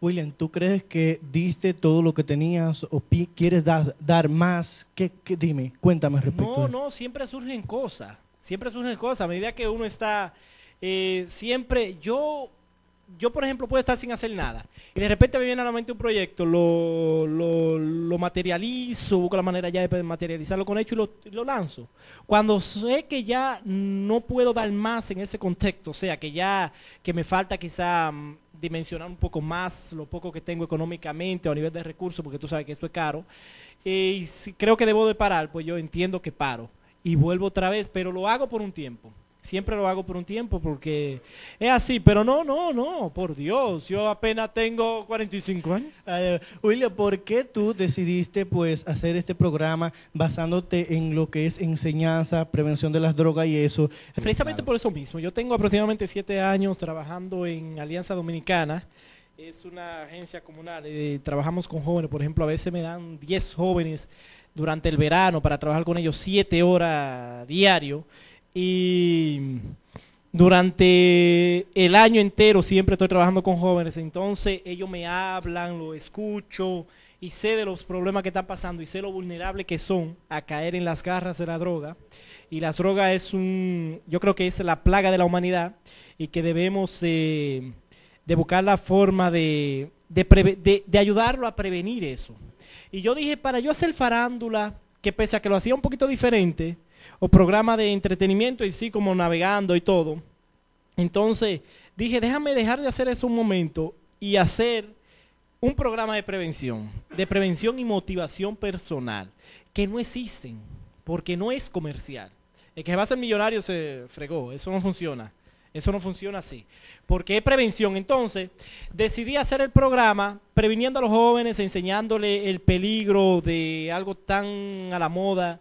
William, ¿tú crees que diste todo lo que tenías o quieres dar, más? ¿Qué, dime, cuéntame respecto. No, no, siempre surgen cosas. Siempre surgen cosas. A medida que uno está eh, siempre, yo, yo por ejemplo puedo estar sin hacer nada y de repente me viene a la mente un proyecto, lo, lo, lo materializo, busco la manera ya de materializarlo con hecho y lo, lo, lanzo. Cuando sé que ya no puedo dar más en ese contexto, o sea, que ya que me falta quizá mm, dimensionar un poco más lo poco que tengo económicamente o a nivel de recursos, porque tú sabes que esto es caro. Eh, y creo que debo de parar, pues yo entiendo que paro y vuelvo otra vez, pero lo hago por un tiempo siempre lo hago por un tiempo porque es así, pero no, no, no, por Dios, yo apenas tengo 45 años. Eh, William, ¿por qué tú decidiste pues hacer este programa basándote en lo que es enseñanza, prevención de las drogas y eso? Precisamente por eso mismo, yo tengo aproximadamente 7 años trabajando en Alianza Dominicana. Es una agencia comunal, eh, trabajamos con jóvenes, por ejemplo, a veces me dan 10 jóvenes durante el verano para trabajar con ellos 7 horas diario y durante el año entero siempre estoy trabajando con jóvenes, entonces ellos me hablan, lo escucho y sé de los problemas que están pasando y sé lo vulnerable que son a caer en las garras de la droga. Y la droga es un, yo creo que es la plaga de la humanidad y que debemos de, buscar la forma de, de, de ayudarlo a prevenir eso. Y yo dije, para yo hacer farándula, que pese a que lo hacía un poquito diferente, o programa de entretenimiento y sí, como navegando y todo. Entonces dije, déjame dejar de hacer eso un momento y hacer un programa de prevención, de prevención y motivación personal, que no existen, porque no es comercial. El que va a ser millonario se fregó, eso no funciona. Eso no funciona así. Porque es prevención. Entonces, decidí hacer el programa previniendo a los jóvenes, enseñándole el peligro de algo tan a la moda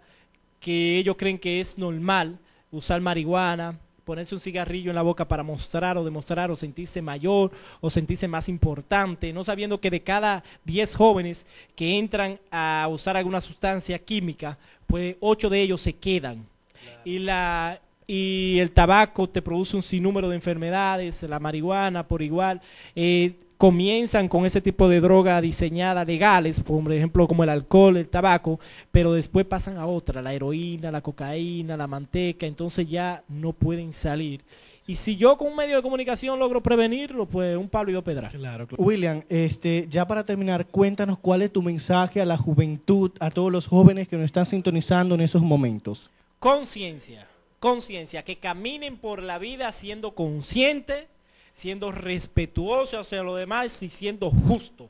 que ellos creen que es normal usar marihuana, ponerse un cigarrillo en la boca para mostrar o demostrar o sentirse mayor o sentirse más importante, no sabiendo que de cada 10 jóvenes que entran a usar alguna sustancia química, pues 8 de ellos se quedan. Y la y el tabaco te produce un sinnúmero de enfermedades, la marihuana por igual. Eh, comienzan con ese tipo de droga diseñada legales, por ejemplo como el alcohol, el tabaco, pero después pasan a otra, la heroína, la cocaína, la manteca, entonces ya no pueden salir. Y si yo con un medio de comunicación logro prevenirlo, pues un palo y dos pedras. William, este, ya para terminar, cuéntanos cuál es tu mensaje a la juventud, a todos los jóvenes que nos están sintonizando en esos momentos. Conciencia, conciencia, que caminen por la vida siendo conscientes siendo respetuoso hacia los demás y siendo justo.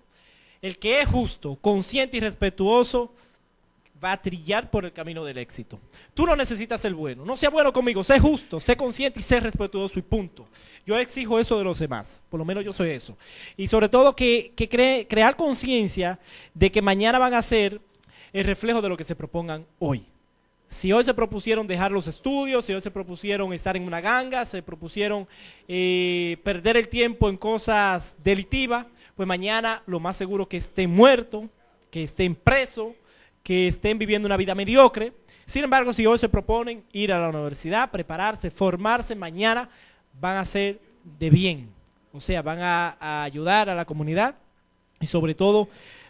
El que es justo, consciente y respetuoso va a trillar por el camino del éxito. Tú no necesitas ser bueno. No sea bueno conmigo, sé justo, sé consciente y sé respetuoso y punto. Yo exijo eso de los demás, por lo menos yo soy eso. Y sobre todo que, que cree, crear conciencia de que mañana van a ser el reflejo de lo que se propongan hoy. Si hoy se propusieron dejar los estudios, si hoy se propusieron estar en una ganga, se propusieron eh, perder el tiempo en cosas delictivas, pues mañana lo más seguro que estén muertos, que estén presos, que estén viviendo una vida mediocre. Sin embargo, si hoy se proponen ir a la universidad, prepararse, formarse, mañana van a ser de bien. O sea, van a ayudar a la comunidad y sobre todo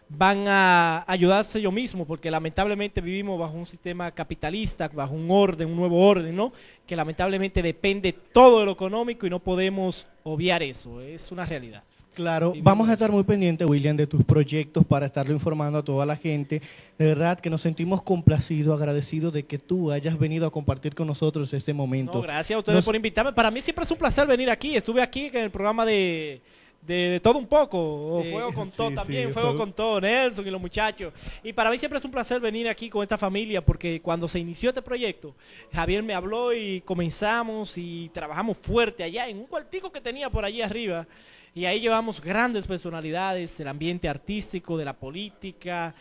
van a ayudarse yo mismo, porque lamentablemente vivimos bajo un sistema capitalista, bajo un orden, un nuevo orden, ¿no? Que lamentablemente depende todo de lo económico y no podemos obviar eso, es una realidad. Claro, vamos a estar muy pendientes, William, de tus proyectos para estarlo informando a toda la gente. De verdad que nos sentimos complacidos, agradecidos de que tú hayas venido a compartir con nosotros este momento. gracias a ustedes por invitarme. Para mí siempre es un placer venir aquí. Estuve aquí en el programa de de, todo un poco. fuego con todo también, fuego con todo, Nelson y los muchachos. Y para mí siempre es un placer venir aquí con esta familia porque cuando se inició este proyecto, Javier me habló y comenzamos y trabajamos fuerte allá en un cuartico que tenía por allí arriba. Y ahí llevamos grandes personalidades el ambiente artístico, de la política,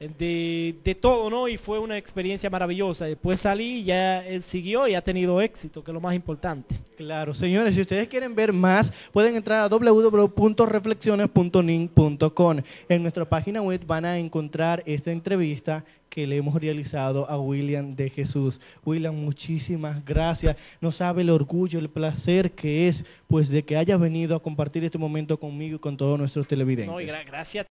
de, todo, ¿no? Y fue una experiencia maravillosa. Después salí, ya él siguió y ha tenido éxito, que es lo más importante. Claro, señores, si ustedes quieren ver más, pueden entrar a www.reflexiones.nin.com. En nuestra página web van a encontrar esta entrevista que le hemos realizado a William de Jesús. William, muchísimas gracias. No sabe el orgullo, el placer que es, pues, de que hayas venido a compartir este momento conmigo y con todos nuestros televidentes. No, gracias.